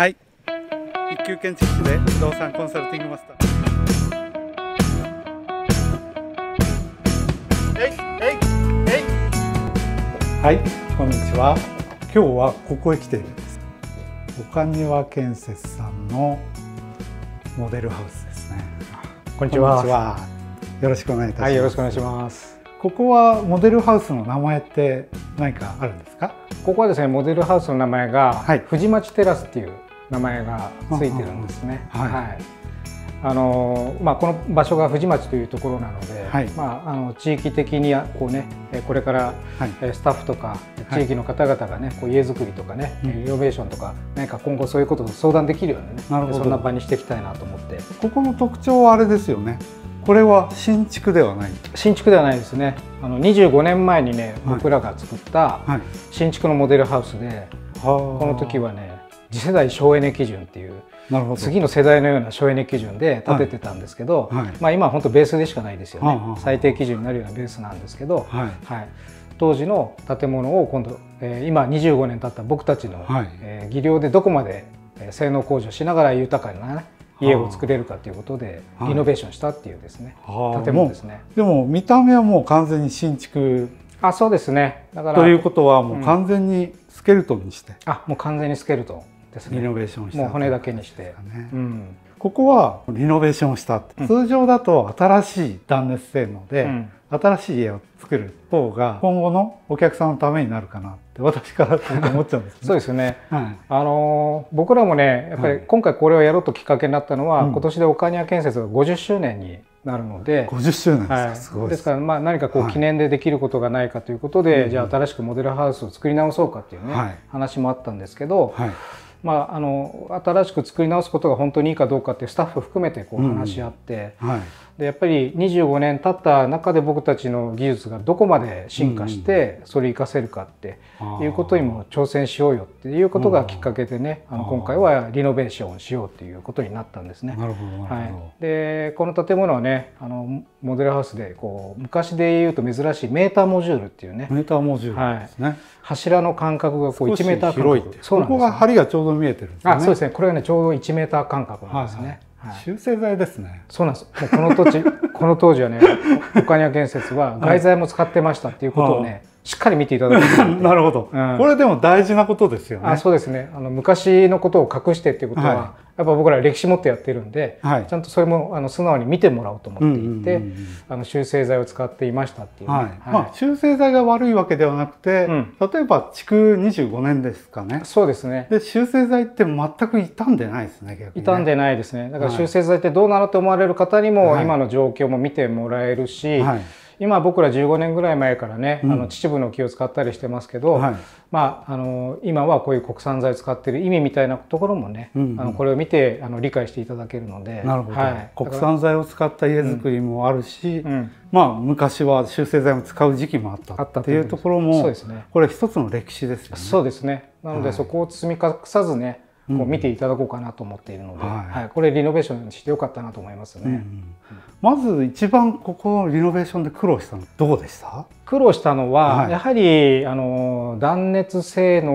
はい一級建築士で不動産コンサルティングマスターはいこんにちは今日はここへ来ているんです岡庭建設さんのモデルハウスですねこんにちはよろしくお願いいたします、はい、よろしくお願いしますここはモデルハウスの名前って何かあるんですかここはですねモデルハウスの名前が、はい、藤町テラスっていう名前がついてるんですね。はい、はいあのまあ、この場所が藤町というところなので、はい、まあ、あの地域的にこう、ね、これから、はい、スタッフとか地域の方々が、ね、はい、こう家づくりとか、ね、イノベーションとか何か今後そういうことを相談できるような,、ね、なるほどそんな場にしていきたいなと思ってここの特徴はあれですよねこれは新築ではない新築ではないですねあの25年前にね僕らが作った新築のモデルハウスで、はこの時はね次世代省エネ基準っていう次の世代のような省エネ基準で立ててたんですけど、はいはい、まあ、今は本当ベースでしかないですよね、はい最低基準になるようなベースなんですけど、はい、はい、当時の建物を今度、えー、今25年経った僕たちの、はい、えー、技量でどこまで性能向上しながら豊かな、ね、家を作れるかということでリノベーションしたっていうですね、建物ですねでも見た目はもう完全に新築あそうですねだからということはもう完全にスケルトンにして、うん、あもう完全にスケルトンですねリノベーションしたもう骨だけにして、ねうん、ここはリノベーションしたって、うん、通常だと新しい断熱性能で、うん、新しい家を作る方が今後のお客さんのためになるかなって私から思っちゃうんです、ね、そうですね、はい、あのー、僕らもねやっぱり今回これをやろうときっかけになったのは、はい、今年で岡庭建設が50周年になるので50周年ですか、はい、すごいですからまあ何かこう記念でできることがないかということで、はい、じゃあ新しくモデルハウスを作り直そうかっていうね、はい、話もあったんですけど、はいまあ、あの新しく作り直すことが本当にいいかどうかってスタッフ含めてこう話し合って、うんはい、でやっぱり25年経った中で僕たちの技術がどこまで進化してそれを活かせるかっていうことにも挑戦しようよっていうことがきっかけでねあの今回はリノベーションしようっていうことになったんですね。はい、でこの建物はねあのモデルハウスでこう昔でいうと珍しいメーターモジュールっていうねメーターモジュールですね、はい、柱の間隔がこう1メーター広いそうなんね、ここが針がちょうど見えてるんですね。あそうですねこれがねちょうど1メーター間隔なんですね。はいはいはい、修正剤ですねそうなんですこの土地この当時はね岡庭建設は外材も使ってましたっていうことをね、しっかり見ていただく なるほど、うん、これでも大事なことですよねあそうですねあの昔のことを隠してっていうことは、はい、やっぱ僕ら歴史持ってやってるんで、はい、ちゃんとそれもあの素直に見てもらおうと思っていて、あの修正剤を使っていましたっていう、はい、はい、まあ、修正剤が悪いわけではなくて、うん、例えば築25年ですかねそうですねで修正剤って全く傷んでないですねね、傷んでないですねだから修正剤ってどうなのって思われる方にも、今の状況も見てもらえるし、はい今僕ら15年ぐらい前からね、うん、あの秩父の木を使ったりしてますけど、はい、まあ、あの今はこういう国産材使ってる意味みたいなところもね、うんうん、あのこれを見てあの理解していただけるのでなるほど、はい、国産材を使った家づくりもあるし、うん、まあ、昔は修正材も使う時期もあったっていうところもそうです、ね、これ一つの歴史ですよね。そうですねなのでそこを積み隠さずね、こう見ていただこうかなと思っているので、うんはい、はい、これリノベーションしてよかったなと思いますね、うんうん、まず一番ここのリノベーションで苦労したのどうでした苦労したのは、はい、やはりあの断熱性能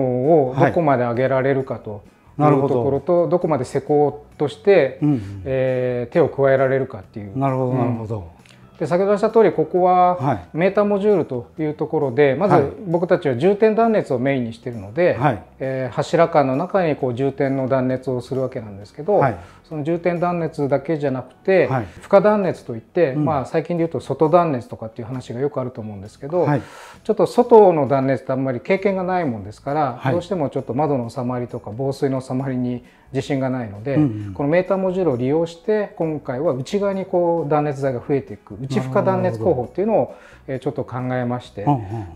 をどこまで上げられるかと、はいなるほどところとどこまで施工として、うんうん、えー、手を加えられるかっていうなるほどなるほど、で先ほどした通りここはメータモジュールというところで、まず僕たちは重点断熱をメインにしているので、はい、えー、柱間の中にこう重点の断熱をするわけなんですけど、はい、その重点断熱だけじゃなくて、はい、負荷断熱といって、うん、まあ、最近で言うと外断熱とかっていう話がよくあると思うんですけど、はい、ちょっと外の断熱ってあんまり経験がないもんですから、はい、どうしてもちょっと窓の収まりとか防水の収まりに自信がないので、うんうん、このメーターモジュールを利用して今回は内側にこう断熱材が増えていく内負荷断熱工法っていうのを、えちょっと考えまして、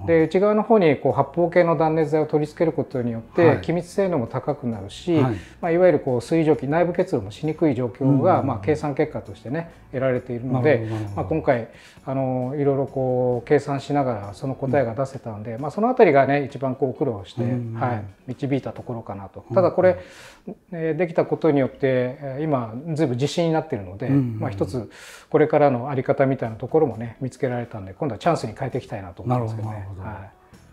で内側の方にこう発泡系の断熱材を取り付けることによって、気密性能も高くなるし、いまあ、いわゆるこう水蒸気内部結露もしにくい状況が、まあ、計算結果としてね得られているので、まあ、今回あのいろいろこう計算しながらその答えが出せたんで、まあ、その辺りがね一番こう苦労して、はい、導いたところかなと。ただこれ、えできたことによって今ずいぶん自信になっているので、まあ、一つこれからの在り方みたいなところもね見つけられたんで今度はチャンスに変えていきたいなと思いますけどね。は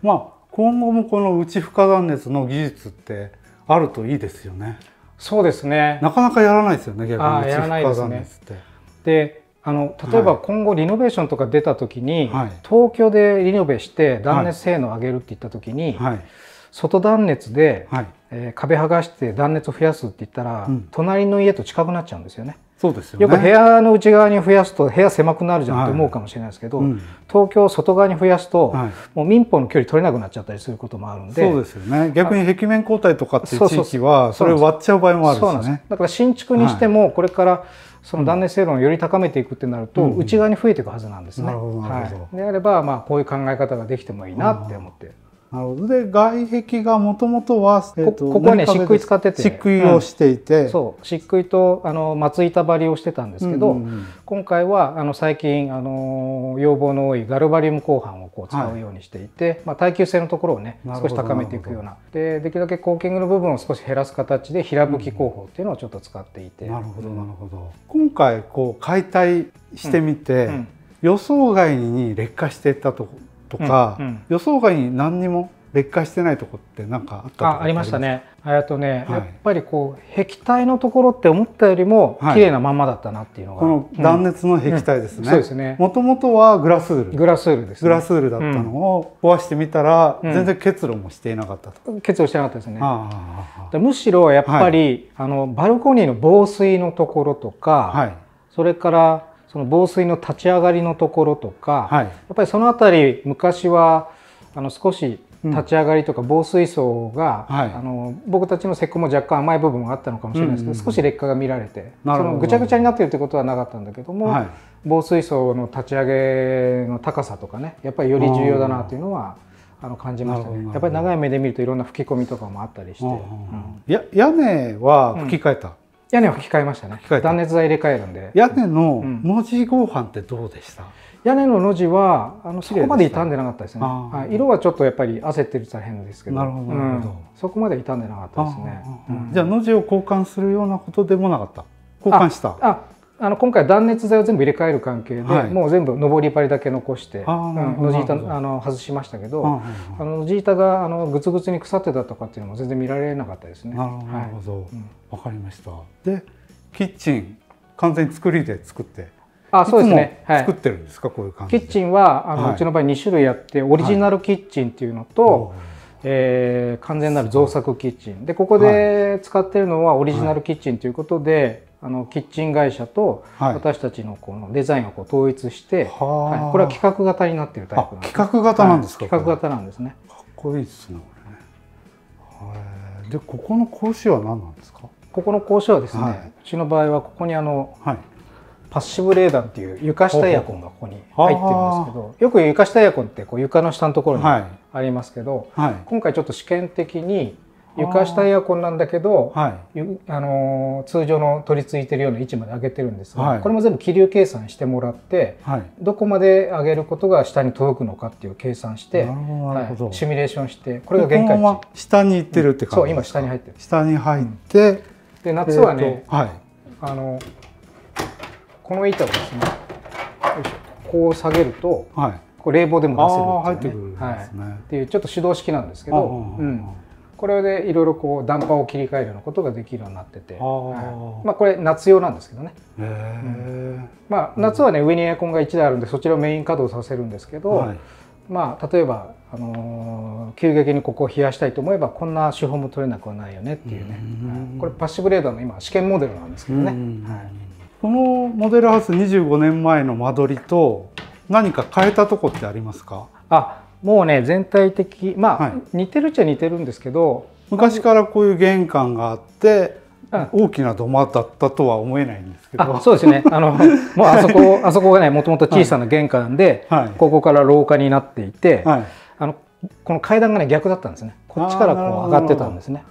い、まあ今後もこの内不可断熱の技術ってあるといいですよね。そうですねなかなかやらないですよね逆にやらないですねであの例えば今後リノベーションとか出たときに、はい、東京でリノベして断熱性能を上げるって言ったときに、はい、外断熱で、はい、えー、壁剥がして断熱を増やすって言ったら、うん、隣の家と近くなっちゃうんですよね。そうですよ、ね、よく部屋の内側に増やすと部屋狭くなるじゃんと思うかもしれないですけど、はいうん、東京外側に増やすと、はい、もう民法の距離取れなくなっちゃったりすることもあるんでそうですよね逆に壁面交代とかっていう地域はそれを割っちゃう場合もあるんですねだから新築にしてもこれからその断熱性能をより高めていくってなると、内側に増えていくはずなんですね、はい、であればまあこういう考え方ができてもいいなって思って。なるほど。で、外壁がもともとは、えー、ここはね、漆喰使ってて。漆喰をしていて。うん、そう。漆喰と、あの、松板張りをしてたんですけど、うんうんうん、今回は、あの、最近、あの、要望の多いガルバリウム鋼板をこう使うようにしていて、はい、まあ、耐久性のところをね、少し高めていくような。で、できるだけコーキングの部分を少し減らす形で、平吹き工法っていうのをちょっと使っていて。うん、なるほど、なるほど。今回、こう、解体してみて、うん、予想外に劣化していったととか、うんうん、予想外に何にも劣化してないところって何かあったありましたね。えとね、はい、やっぱりこう壁体のところって思ったよりも綺麗なままだったなっていうのが、はい、この断熱の壁体ですね、うんうん、そうですねもともとはグラスールグラスールです、ね、グラスールだったのを壊してみたら、全然結露もしていなかったと、うん、結露してなかったですねでむしろやっぱり、はい、あのバルコニーの防水のところとか、はい、それからその防水の立ち上がりのところとか、はい、やっぱりその辺り昔はあの少し立ち上がりとか防水層が、うんはい、あの僕たちの石膏も若干甘い部分があったのかもしれないですけど、うんうん、少し劣化が見られてそのぐちゃぐちゃになってるってことはなかったんだけども、はい、防水層の立ち上げの高さとかねやっぱりより重要だなというのはあの感じましたねやっぱり長い目で見るといろんな吹き込みとかもあったりして、うん、や屋根は吹き替えた、屋根は吹き替えましたね断熱材入れ替えるんで屋根の文字合板ってどうでした、うん、屋根の路字はあのそこまで傷んでなかったですね、はい、色はちょっとやっぱり焦ってるたら変ですけどなるほど、なるうん、そこまで傷んでなかったですね、じゃあ路地を交換するようなことでもなかった交換したああの今回断熱材を全部入れ替える関係で、はい、もう全部上り針だけ残して、うん、のじ板あの外しましたけど、あののじ板があのグツグツに腐ってたとかっていうのも全然見られなかったですね。なるほど、わ、はいかりました。でキッチン完全に作りで作って。あ、そうですね。作ってるんですか、こういう感じキッチンはあの、うちの場合2種類あってオリジナルキッチンっていうのと。えー、完全なる造作キッチンでここで使ってるのはオリジナルキッチンということで、あのキッチン会社と私たちのこのデザインをこう統一して、はいはい、これは企画型になってるタイプなんです企画型なんですか、はい、企画型なんですねかっこいいですねこれねでここの講師は何なんですかここの講師はですね、はい、うちの場合はここにあの、はい、パッシブ冷暖っていう床下エアコンがここに入ってるんですけどよく床下エアコンってこう床の下のところにありますけど、はい今回ちょっと試験的に床下エアコンなんだけど、はい、あの通常の取り付いてるような位置まで上げてるんですが、はい、これも全部気流計算してもらって、はい、どこまで上げることが下に届くのかっていう計算して、はい、シミュレーションしてこれが限界値下に行ってるって感じ、うん、そう今下に入ってる下に入って、うん、で夏はね、えー、はい、あのこの板をですねこう下げると、はい、こう冷房でも出せるはい、っていうちょっと手動式なんですけど、うんこれでいろいろこうダンパーを切り替えるようなことができるようになってて、はい、まあ、これ夏用なんですけどね、うん、まあ、夏はね、上にエアコンが1台あるんでそちらをメイン稼働させるんですけど、はい、まあ、例えば、あのー、急激にここを冷やしたいと思えばこんな手法も取れなくはないよねっていうね、うん、これパッシブレーダーの今試験モデルなんですけどね、はい、このモデルハウス25年前の間取りと何か変えたとこってありますかあもうね全体的まあ、はい、似てるっちゃ似てるんですけど昔からこういう玄関があって大きな土間だったとは思えないんですけどそうですねあの もうあそこあそこがねもともと小さな玄関で、はい、ここから廊下になっていて、はい、あのこの階段がね逆だったんですねこっちからこう上がってたんですね、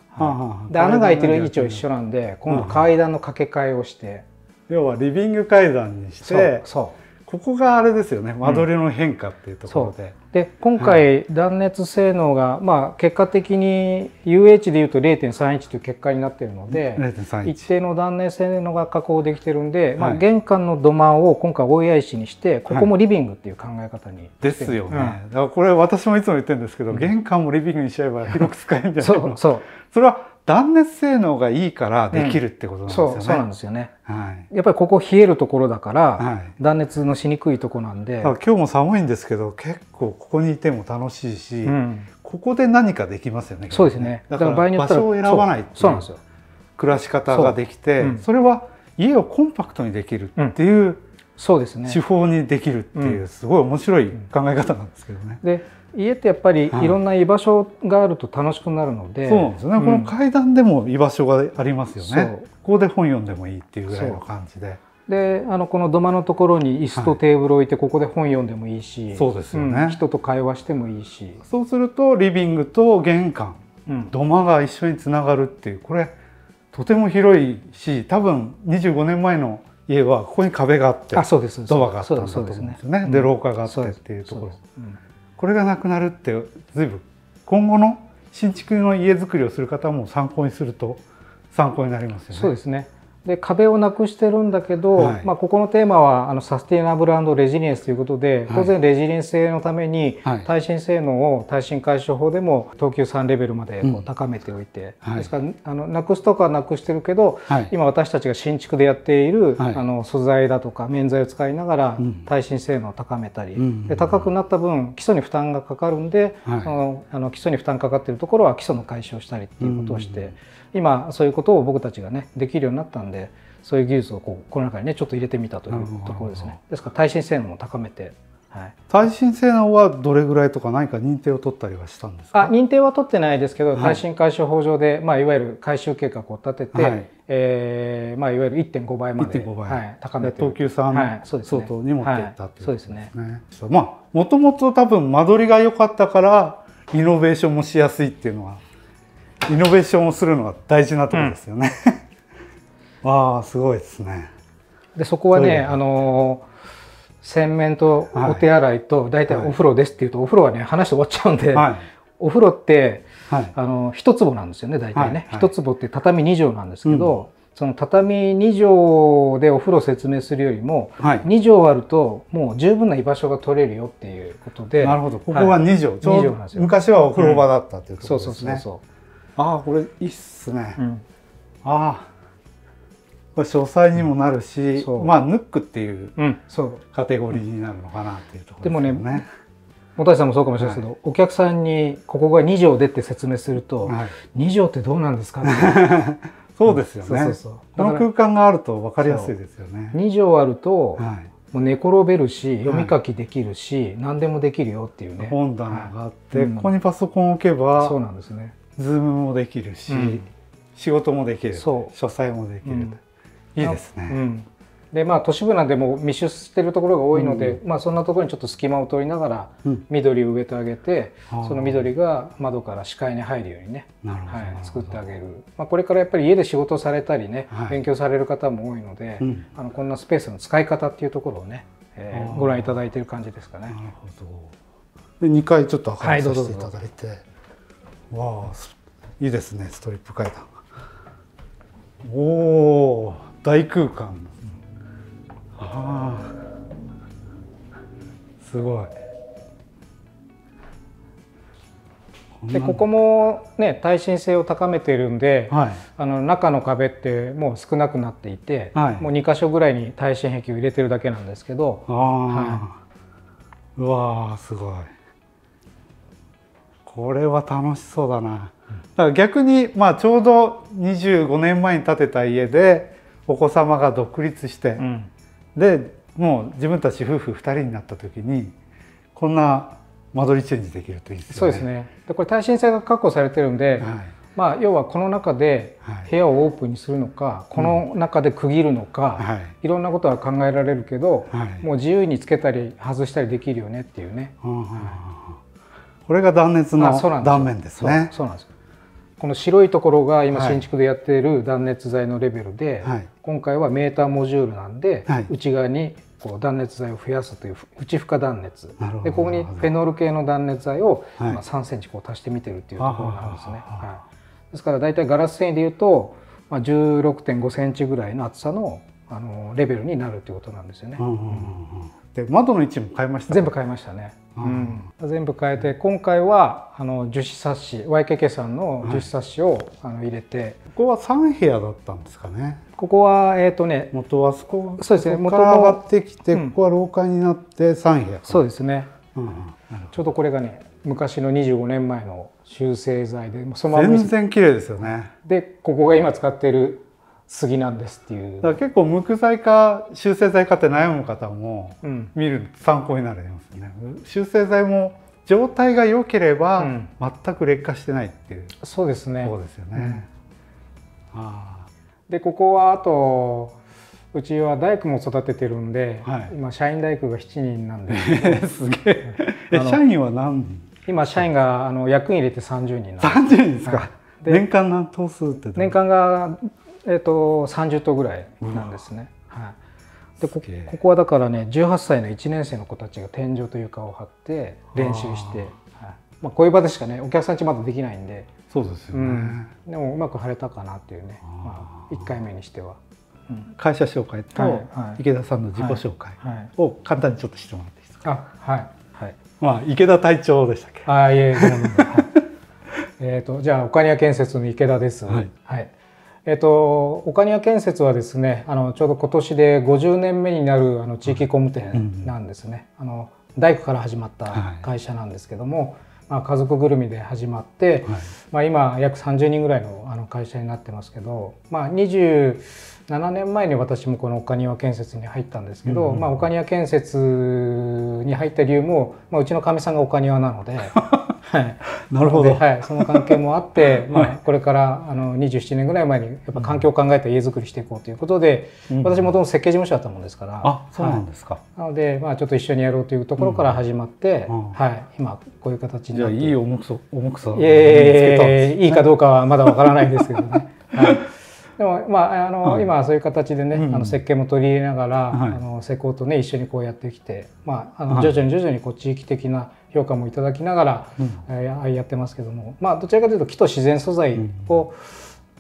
で穴が開いてる位置は一緒なんで今度階段の掛け替えをして、要はリビング階段にしてそうここがあれですよね間取りの変化っていうところで。うん、で今回、断熱性能が、まあ、結果的に UH でいうと0.31という結果になっているので一定の断熱性能が加工できてるんで、はい、まあ、玄関の土間を今回大谷石にしてここもリビングっていう考え方に、はい、ですよね、うん、だからこれ私もいつも言ってるんですけど、玄関もリビングにしちゃえば広く使えるんじゃないの、うそうそれは断熱性能がいいからできるってことなんですよね。うん、そうなんですよね、はい、やっぱりここ冷えるところだから、はい、断熱のしにくいとこなんで今日も寒いんですけど結構ここにいても楽しいし、うん、ここで何かできますよね。そうですねだから場合によっては場所を選ばないそうなんですよ暮らし方ができてそうん、それは家をコンパクトにできるっていう、そうですね手法にできるっていう、すごい面白い考え方なんですけどね。で家ってやっぱりいろんな居場所があると楽しくなるので、はい、そうですね、うん、この階段でも居場所がありますよねここで本読んでもいいっていうぐらいの感じで。であのこの土間のところに椅子とテーブル置いて、ここで本読んでもいいし、はい、そうですよね、うん、人と会話してもいいしそうするとリビングと玄関、うん、土間が一緒につながるっていうこれとても広いし多分25年前の家はここに壁があってあそうですドアがあったんだと思うんですよねで、廊下があってっていうところ。そうですですこれがなくなるって随分今後の新築の家づくりをする方も参考にすると参考になりますよね。そうですねで壁をなくしてるんだけど、はい、まあ、ここのテーマはあのサステイナブルレジリエンスということで、当然レジリエンス性のために耐震性能を耐震解消法でも等級3レベルまでこう高めておいて、うんはい、ですからあのなくすとかはなくしてるけど、今私たちが新築でやっている、あの素材だとか免材を使いながら耐震性能を高めたり、うん、で高くなった分基礎に負担がかかるんで、はい、のあの基礎に負担かかってるところは基礎の解消したりっていうことをして、うん、今そういうことを僕たちがねできるようになったんで。でそういう技術をこうこの中にねちょっと入れてみたというところですねですから耐震性能も高めて、はい、耐震性能はどれぐらいとか何か認定を取ったりはしたんですかあ認定は取ってないですけど、耐震改修法上で、まあ、いわゆる改修計画を立てて、はいえーまあ、いわゆる1.5倍まで倍、はい、高めて東急さん、はいね、相当に持っていった、ねはい、そうですねまあもともと多分間取りが良かったからイノベーションもしやすいっていうのはイノベーションをするのが大事なところですよね、うんああすごいですね。でそこはねあの洗面とお手洗いと大体お風呂ですっていうと、お風呂はね話終わっちゃうんで、はい、お風呂って、はい、あの一坪なんですよね大体ね、一、はい、坪って畳2畳なんですけど、うん、その畳2畳でお風呂説明するよりも、はい、2畳あるともう十分な居場所が取れるよっていうことでなるほどここが2畳、2畳なんですよ昔はお風呂場だったっていうことですね、うん、そうそうそうそうああこれいいっすね、うん、ああまあ、詳細にもなるし、うん、まあヌックっていうカテゴリーになるのかなっていうところですね。でもね本橋さんもそうかもしれないですけど、はい、お客さんにここが2畳でって説明すると、はい、2畳ってどうなんですかね そうですよね、うん、そうそうそうこの空間があると分かりやすいですよね2畳あると、はい、もう寝転べるし読み書きできるし、はい、何でもできるよっていうね本棚があって、うん、ここにパソコン置けばそうなんですねズームもできるし、うん、仕事もできる書斎もできる、いいですね、うん、でまあ都市部なんでも密集してるところが多いので、うん、まあ、そんなところにちょっと隙間を取りながら緑を植えてあげて、うん、その緑が窓から視界に入るようにね、はい、作ってあげる、まあ、これからやっぱり家で仕事されたりね、はい、勉強される方も多いので、うん、あのこんなスペースの使い方っていうところをね、えー、ご覧いただいてる感じですかね。なるほどで2回ちょっと明かさせていただいて、はい、わあいいですねストリップ階段。おお大空間、あすごいでここもね耐震性を高めているんで、はい、あの中の壁ってもう少なくなっていて、はい、もう2箇所ぐらいに耐震壁を入れてるだけなんですけどあ、はい、うわすごいこれは楽しそうだな。だから逆に、まあ、ちょうど25年前に建てた家でお子様が独立して、うん、でもう自分たち夫婦2人になった時にこんな間取りチェンジできるといいですね。そうですねでこれ耐震性が確保されてるんで、はい、まあ、要はこの中で部屋をオープンにするのか、はい、この中で区切るのか、うんい、ろんなことは考えられるけど、もう自由につけたり外したりできるよねっていうね。これが断熱の断面ですね。そうなんですこの白いところが今新築でやっている断熱材のレベルで、はい、今回はメーターモジュールなんで、はい、内側にこう断熱材を増やすという内負荷断熱でここにフェノール系の断熱材を今3センチこう足してみてるっていうところなんですね。はい、ですから大体ガラス繊維でいうと、まあ、16.5センチぐらいの厚さのあのレベルになるということなんですよね。うんうんうんで窓の位置も変えました全部変えましたね、うん全部変えて今回はあの樹脂サ冊子 YKK さんの樹脂サッシを、はい、あの入れてここは3部屋だったんですかねここはえっ、ー、とね元はそこそうですね元が上がってきて、うん、ここは廊下になって3部屋そうですね、うんちょうどこれがね昔の25年前の修正材でそのまま全然綺麗ですよねでここが今使っている杉なんですっていうだ結構無垢剤か修正剤かって悩む方も見る、参考になりますね、うん、修正剤も状態が良ければ全く劣化してないっていう、うん、そうですねそうですよね、うん、あでここはあとうちは大工も育ててるんで、はい、今社員大工が7人なんで すげえ社員は何人今社員があの役員入れて30人なんです30人ですか、はい、年間何頭数って年間がえーと、30頭ぐらいなんですね。はい、でここはだからね18歳の1年生の子たちが天井と床を張って練習して、はいまあ、こういう場でしかねお客さんちまだできないんでそうですよね、うん、でもうまく張れたかなっていうねまあ、1回目にしては。うん、会社紹介と池田さんの自己紹介を簡単にちょっとしてもらっていいですか。あはいはい。まあ池田隊長でしたっけ。あいえいえ。はい、えっ、ー、とじゃあ岡庭建設の池田です。はい、はいえっと、オカニア建設はですねあのちょうど今年で50年目になるあの地域工務店なんですね、うんうん、あの大工から始まった会社なんですけども、はいまあ、家族ぐるみで始まって、はい、まあ、今約30人ぐらいのあの会社になってますけど、まあ、27年前に私もこの岡庭建設に入ったんですけど、まあ、岡庭建設に入った理由も、まあ、うちのかみさんが岡庭なので はい、なるほど、はい、その関係もあって、まあ、これからあの27年ぐらい前にやっぱ環境を考えた家づくりしていこうということで、うん、私もともと設計事務所だったもんですから、あそうなんですか、なので、まあ、ちょっと一緒にやろうというところから始まって、うん、はい、今こういう形になっていい重くさ重さえね、いいかどうかはまだわからないですけどね。はいでも、まああの、はい、今はそういう形でね、うん、あの設計も取り入れながら、はい、あの施工とね一緒にこうやってきて、まあ、あの徐々に徐々にこう地域的な評価もいただきながら、うん、やってますけども、まあ、どちらかというと木と自然素材を、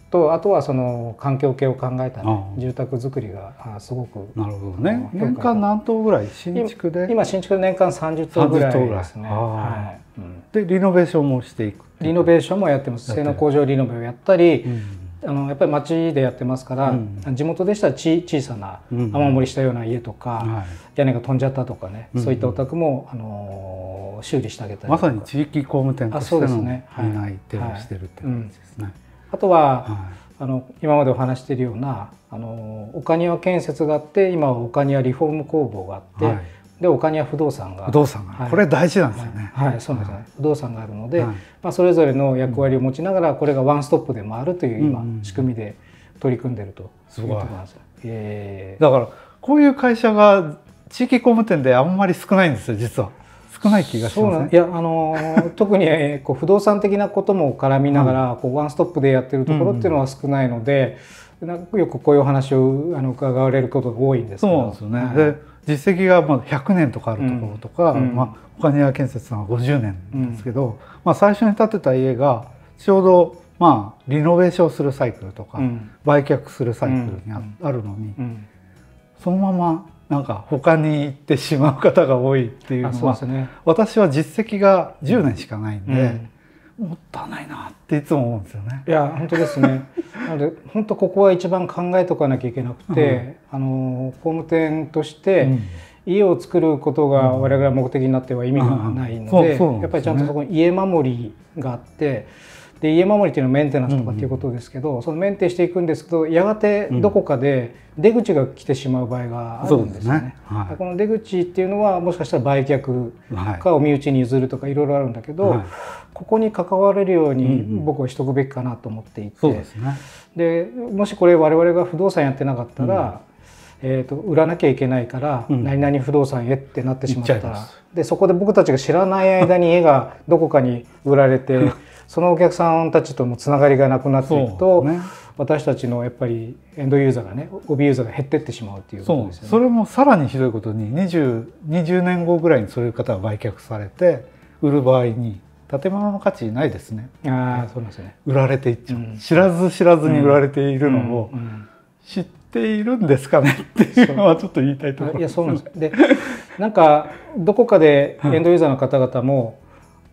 とあとはその環境系を考えた、ね、住宅づくりがあすごくなるほどね年間何棟ぐらい新築で今新築で年間30棟ぐらいですね、はい、でリノベーションもしていくリノベーションもやってます性能向上リノベをやったり、うんあのやっぱり町でやってますから、うん、地元でしたらち小さな雨漏りしたような家とか、うんはい、屋根が飛んじゃったとかね、うん、そういったお宅も、あの修理してあげたりまさに地域工務店としての担い手をしてるって感じですね。はいはい、あとは、はい、あの今までお話しているようなあの岡庭建設があって今は岡庭リフォーム工房があって。で他には不動産が不動産が、はい、これ大事なんですよね、はい、はい、そうなんですね、はい、不動産があるので、まあ、それぞれの役割を持ちながらこれがワンストップで回るという今、仕組みで取り組んでるというところなんですよ、えー、だからこういう会社が地域工務店であんまり少ないんですよ実は。少ない気がします、ね、いやあの 特に、えこう不動産的なことも絡みながら、こうワンストップでやってるところっていうのは少ないので、うんうん、よくこういう話をあの伺われることが多いんですけどそうですよね、はい実績がまあ100年とかあるところとか、うん、まあ、他には建設さんは50年ですけど、まあ、最初に建てた家がちょうどまあリノベーションするサイクルとか、売却するサイクルにあ,、るのに、そのままなんか他に行ってしまう方が多いっていうのは、ね、私は実績が10年しかないんで、もったいないなっていつも思うんですよね。いや本当ですね。なので本当ここは一番考えとかなきゃいけなくて、うん、あの工務店として、家を作ることが我々は目的になっては意味がないので、うんね、やっぱりちゃんとそこに家守りがあってで家守りっていうのはメンテナンスとかっていうことですけど、うんうん、そのメンテしていくんですけどやがてどこかで出口が来てしまう場合があるんですね。すねはい、この出口っていうのはもしかしたら売却かお身内に譲るとかいろいろあるんだけど、はい、ここに関われるように僕はしとくべきかなと思っていて、うんうん、で、ね、もしこれ我々が不動産やってなかったら、うん、えーと、売らなきゃいけないから、何々不動産へってなってしまったらでそこで僕たちが知らない間に家がどこかに売られてそのお客さんたちともつながりがなくなっていくと。私たちのやっぱりエンドユーザーがね帯ユーザーが減ってってしまうっていうことですよねそれもさらにひどいことに 20, 20年後ぐらいにそういう方が売却されて売る場合に建物の価値ないですねあそうですね売られていっちゃう、うん、知らず知らずに売られているのを知っているんですかね っていうのはちょっと言いたいところいやそうなんです でなんかどこかでエンドユーザーの方々も、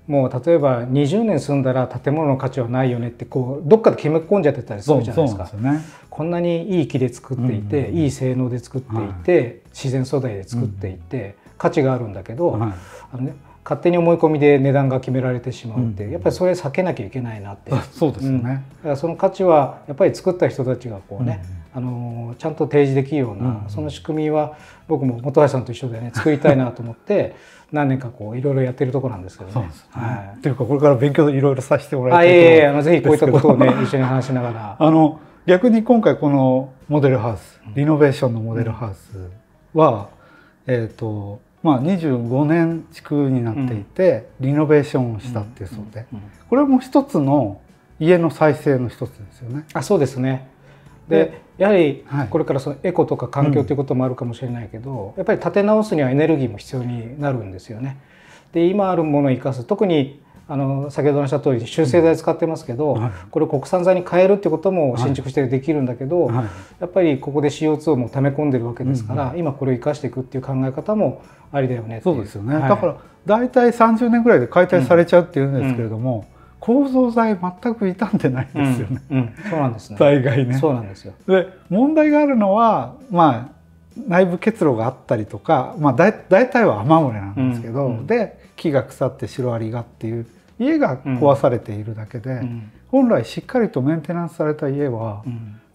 もう例えば20年住んだら建物の価値はないよねってこうどっかで決め込んじゃってたりするじゃないですか、ね、こんなにいい木で作っていて、うんうん、いい性能で作っていて、はい、自然素材で作っていて、うん、価値があるんだけど、はい、あのね勝手に思い込みで値段が決められてしまうって、やっぱりそれ避けなきゃいけないなって そうですね、うん、だからその価値はやっぱり作った人たちがこうね、うん、あのちゃんと提示できるような、その仕組みは僕も本橋さんと一緒でね作りたいなと思って 何年かこういろいろやってるところなんですけどね。ねはい、というかこれから勉強いろいろさせてもらいたいと思いますあ、えぜひこういったことをね 一緒に話しながら。あの逆に今回このモデルハウスリノベーションのモデルハウスは、えっ、ー、とまあ、25年築になっていて、リノベーションをしたっていうそうで、これも一つの家の再生の一つですよね。あそうですねでやはりこれからそのエコとか環境ということもあるかもしれないけど、やっぱり立て直すにはエネルギーも必要になるんですよね。で今あるものを生かす特にあの先ほどおっしゃった通り修正剤使ってますけど、これ国産材に変えるってことも新築してできるんだけど、やっぱりここで CO2 も溜め込んでるわけですから、今これを生かしていくっていう考え方もありだよねそうですよね、だから大体30年ぐらいで解体されちゃうっていうんですけれども、構造材全く傷んでないですよね、うんそうなんですね大概ねそうなんですよで問題があるのはまあ内部結露があったりとか、まあ、大大体は雨漏れなんですけど、で木が腐ってシロアリがっていう家が壊されているだけで、本来しっかりとメンテナンスされた家は、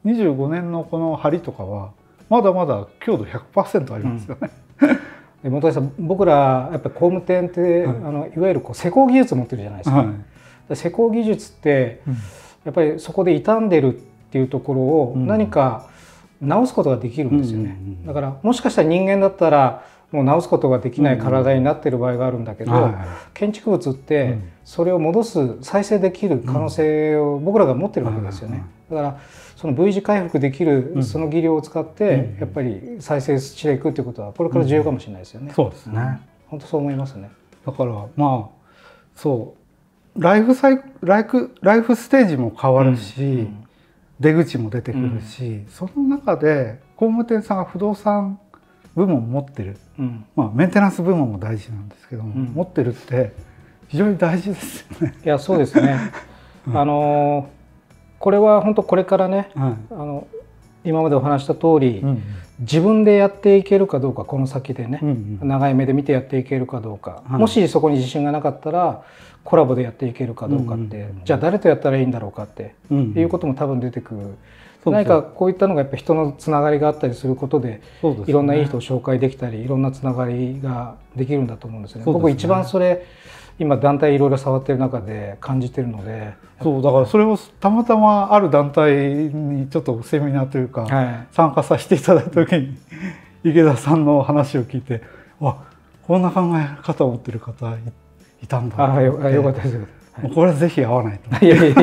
25年のこの梁とかはまだまだ強度100%ありますよね。うん、本橋さん僕らやっぱ工務店って、はい、あのいわゆるこう施工技術持ってるじゃないですか。はい、施工技術って、やっぱりそこで傷んでるっていうところを何か直すことができるんですよね。だからもしかしたら人間だったらもう直すことができない体になってる場合があるんだけど、うんうん、建築物ってそれを戻す再生できる可能性を僕らが持ってるわけですよね。だからその V 字回復できるその技量を使ってやっぱり再生していくっていうことはこれから重要かもしれないですよね。うん、そうですね。本当そう思いますね。だからまあそうライフサイライフライフステージも変わるし、出口も出てくるし、その中で工務店さんが不動産部門持ってる、うん、まあ、メンテナンス部門も大事なんですけども、うん、持ってるって非常に大事ですよね。いやそうですね、うん、あのこれは本当これからね、はい、あの今までお話した通り、うんうん、自分でやっていけるかどうかこの先でね、うんうん、長い目で見てやっていけるかどうか、はい、もしそこに自信がなかったらコラボでやっていけるかどうかって、うんうんうん、じゃあ誰とやったらいいんだろうかって、うんうん、いうことも多分出てくる。何かこういったのがやっぱ人のつながりがあったりすることで、ね、いろんないい人を紹介できたりいろんなつながりができるんだと思うんですね。ね僕一番それ今団体いろいろ触ってる中で感じてるのでそうだからそれをたまたまある団体にちょっとセミナーというか、はい、参加させていただいた時に 池田さんの話を聞いてわこんな考え方を持ってる方いたんだあよよかったです、はい、これはぜひ会わないといやいやいや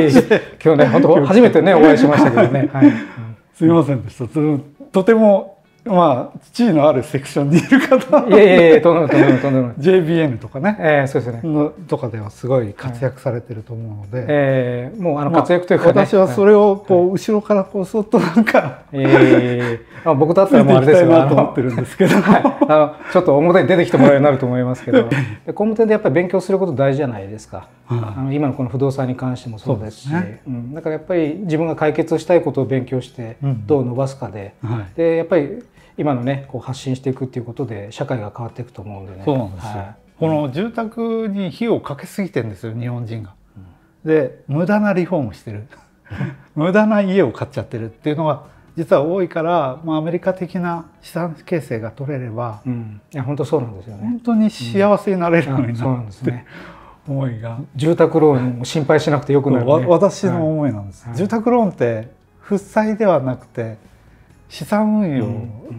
今日ね本当 初めてねお会いしましたけどね、はい、すみませんでしたとてもまあ、地位のあるセクションにいる方いやいやいや、とんでもない、とんでもない。JBN とかね。えー、そうですね。のとかではすごい活躍されてると思うので。ええー、もうあの活躍というか、ねまあ、私はそれをこう、後ろからこう、そっとなんか、ええー、まあ、僕だったらもうあれですよなと思ってるんですけど、はい、あの、ちょっと表に出てきてもらうようになると思いますけど、で工務店でやっぱり勉強すること大事じゃないですか。はい、あの今のこの不動産に関してもそうですし、ね、うん、だからやっぱり自分が解決したいことを勉強して、どう伸ばすかで、うんはい、で、やっぱり今のねこう発信していくっていうことで社会が変わっていくと思うんでね。そうなんですよ、はい、この住宅に費用かけすぎてんですよ日本人が。で無駄なリフォームしてる 無駄な家を買っちゃってるっていうのが実は多いから、まあ、アメリカ的な資産形成が取れれば、うん、いや本当そうなんですよね本当に幸せになれるのにうにそうなんですね思いが住宅ローンも心配しなくてよくなる、ね、私の思いなんです、はい、住宅ローンって負債ではなくて資産運用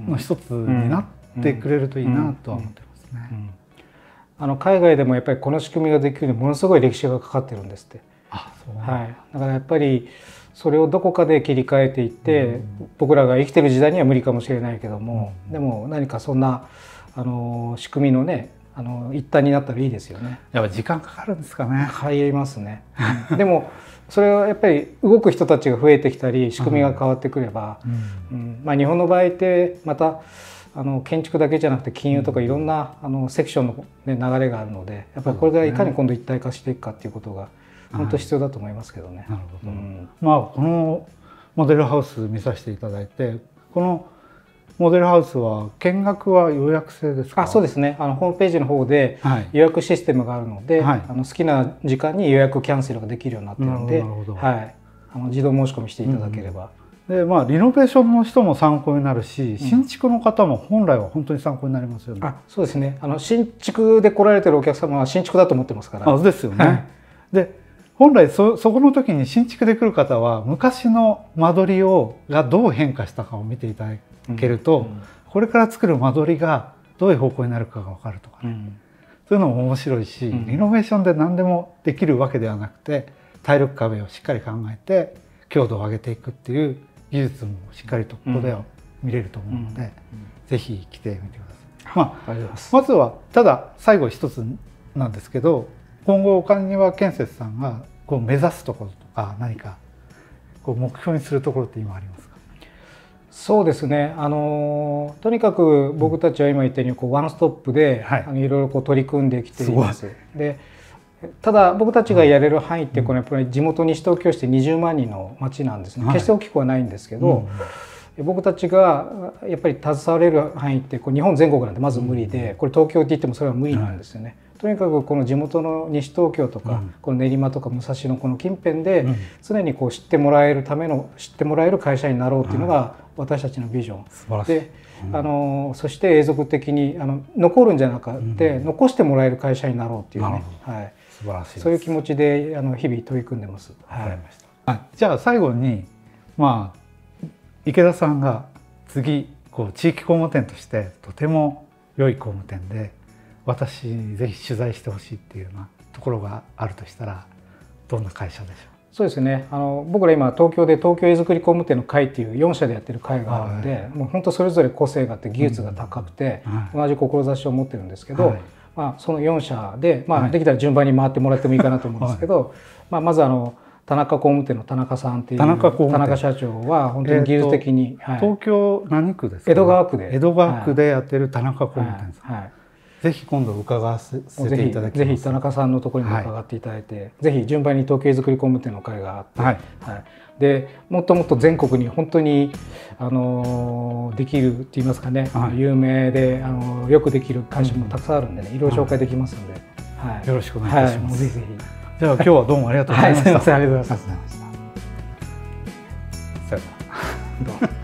の一つになってくれるといいなとは思ってますね。あの海外でもやっぱりこの仕組みができるにものすごい歴史がかかってるんですって。あそうはい、だからやっぱりそれをどこかで切り替えていって、僕らが生きてる時代には無理かもしれないけども、でも何かそんなあの仕組みのねあの一端になったらいいですよね。やっぱ時間かかるんですかね。入かりますね。でもそれはやっぱり動く人たちが増えてきたり仕組みが変わってくれば、うんまあ、日本の場合ってまたあの建築だけじゃなくて金融とかいろんなあのセクションの、ね、流れがあるのでやっぱりこれがいかに今度一体化していくかっていうことが本当必要だと思いますけどね。なるほど、うん、まあこのモデルハウス見させていただいてこのモデルハウスは見学は予約制ですかあそうですねあのホームページの方で予約システムがあるので、はい、あの好きな時間に予約キャンセルができるようになってるので、はい、あの自動申し込みしていただければ。うん、でまあ、リノベーションの人も参考になるし新築の方も本来は本当に参考になりますよね。うん、あそうですねあの新築で来られてるお客様は新築だと思ってますから。あですよね。はい、で本来そこの時に新築で来る方は昔の間取りをがどう変化したかを見ていただけると、これから作る間取りがどういう方向になるかが分かるとかね、そういうのも面白いし、リノベーションで何でもできるわけではなくて体力壁をしっかり考えて強度を上げていくっていう技術もしっかりとここでは見れると思うので、是非来てみてください。まあ、まずはただ最後一つなんですけど今後岡庭建設さんがこう目指すところとか何かこう目標にするところって今ありますそうですねあのとにかく僕たちは今言ったようにこうワンストップで、はい、あのいろいろ取り組んできていますでただ僕たちがやれる範囲ってこのやっぱり地元西東京市って20万人の町なんですね、はい、決して大きくはないんですけど、うん、僕たちがやっぱり携われる範囲ってこう日本全国なんてまず無理で、うん、これ東京って言ってもそれは無理なんですよね。はい、とにかくこの地元の西東京とか、うん、この練馬とか武蔵野この近辺で常にこう知ってもらえるための知ってもらえる会社になろうっていうのが私たちのビジョンで、うん、あのそして永続的にあの残るんじゃなくて、うん、残してもらえる会社になろうっていうね、はい、素晴らしいそういう気持ちであの日々取り組んでます。わかりました、はい、じゃあ最後に、まあ、池田さんが次こう地域工務店としてとても良い工務店で私ぜひ取材してほしいっていうようなところがあるとしたらどんな会社でしょうそうですねあの僕ら今東京で東京絵作り工務店の会っていう4社でやってる会があるんで、はい、もう本当それぞれ個性があって技術が高くて、うんはい、同じ志を持ってるんですけど、はい、まあ、その4社で、まあ、できたら順番に回ってもらってもいいかなと思うんですけど、まあ、まずあの田中工務店の田中さんっていう田中社長は本当に技術的に、えー、東京何区ですか、江戸川区で江戸川区でやってる田中工務店さん、はいぜひ今度伺わせていただきぜひ田中さんのところにも伺っていただいて、はい、ぜひ順番に統計作り工務店の会があって、はい、はい、でもっともっと全国に本当にあのできるっていいますかね、はい、有名であのよくできる会社もたくさんあるんでね、いろいろ紹介できますので、はい、よろしくお願いします。ぜひぜひじゃあ今日はどうもありがとうございました。はい、ありがとうございました。さよなら。どう